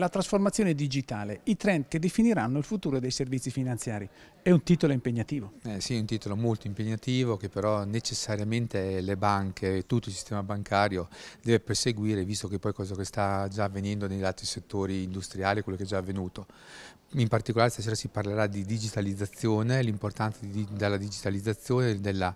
La trasformazione digitale, i trend che definiranno il futuro dei servizi finanziari. È un titolo impegnativo. Eh sì, è un titolo molto impegnativo che però necessariamente le banche, tutto il sistema bancario deve perseguire, visto che poi cosa che sta già avvenendo negli altri settori industriali, quello che è già avvenuto. In particolare stasera si parlerà di digitalizzazione, l'importanza della digitalizzazione, della,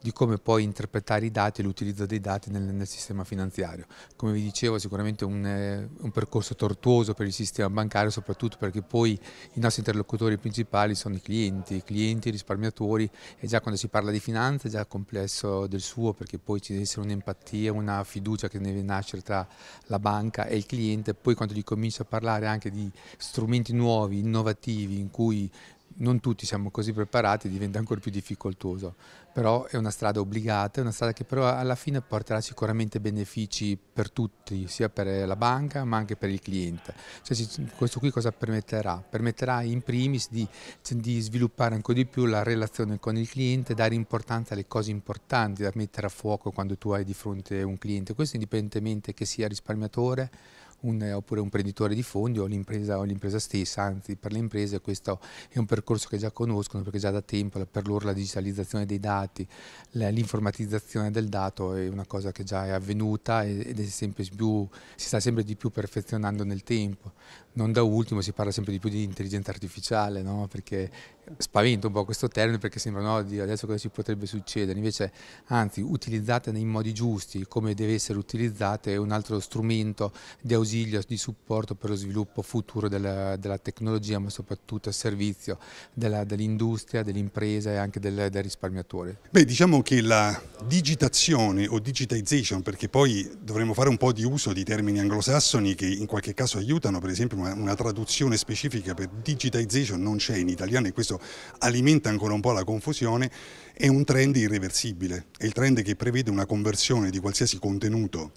di come poi interpretare i dati e l'utilizzo dei dati nel, nel, sistema finanziario. Come vi dicevo, sicuramente un, eh, un percorso tortuoso costoso per il sistema bancario, soprattutto perché poi i nostri interlocutori principali sono i clienti, i clienti, i risparmiatori e già quando si parla di finanza è già complesso del suo perché poi ci deve essere un'empatia, una fiducia che deve nascere tra la banca e il cliente, poi quando gli comincia a parlare anche di strumenti nuovi, innovativi in cui non tutti siamo così preparati, diventa ancora più difficoltoso, però è una strada obbligata, è una strada che però alla fine porterà sicuramente benefici per tutti, sia per la banca ma anche per il cliente. Cioè, questo qui cosa permetterà? Permetterà in primis di, di, sviluppare ancora di più la relazione con il cliente, dare importanza alle cose importanti da mettere a fuoco quando tu hai di fronte un cliente, questo indipendentemente che sia risparmiatore, un, eh, oppure un prenditore di fondi o l'impresa, o l'impresa stessa, anzi per le imprese questo è un percorso che già conoscono perché già da tempo per loro la digitalizzazione dei dati, l'informatizzazione del dato è una cosa che già è avvenuta ed è più, si sta sempre di più perfezionando nel tempo. Non da ultimo si parla sempre di più di intelligenza artificiale, no? perché spavento un po' questo termine perché sembra no, adesso cosa ci potrebbe succedere, invece anzi utilizzate nei modi giusti come deve essere utilizzata è un altro strumento di ausilio, di supporto per lo sviluppo futuro della, della tecnologia ma soprattutto a servizio dell'industria, dell dell'impresa e anche del, del, risparmiatore. Beh diciamo che la digitazione o digitization perché poi dovremmo fare un po' di uso di termini anglosassoni che in qualche caso aiutano per esempio una, una traduzione specifica per digitization non c'è in italiano e questo questo alimenta ancora un po' la confusione, è un trend irreversibile, è il trend che prevede una conversione di qualsiasi contenuto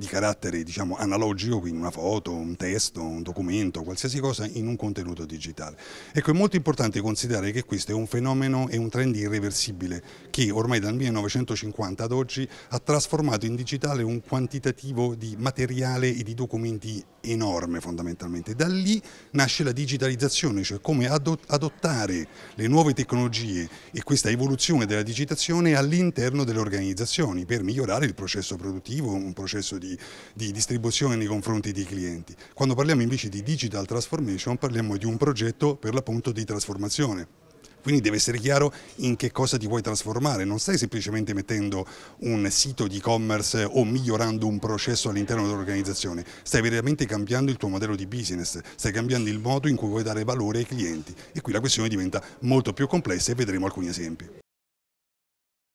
di carattere diciamo, analogico, quindi una foto, un testo, un documento, qualsiasi cosa in un contenuto digitale. Ecco, è molto importante considerare che questo è un fenomeno e un trend irreversibile che ormai dal 1950 ad oggi ha trasformato in digitale un quantitativo di materiale e di documenti enorme fondamentalmente. Da lì nasce la digitalizzazione, cioè come adottare le nuove tecnologie e questa evoluzione della digitazione all'interno delle organizzazioni per migliorare il processo produttivo, un processo di di, distribuzione nei confronti dei clienti. Quando parliamo invece di digital transformation parliamo di un progetto per l'appunto di trasformazione. Quindi deve essere chiaro in che cosa ti vuoi trasformare, non stai semplicemente mettendo un sito di e-commerce o migliorando un processo all'interno dell'organizzazione, stai veramente cambiando il tuo modello di business, stai cambiando il modo in cui vuoi dare valore ai clienti e qui la questione diventa molto più complessa e vedremo alcuni esempi.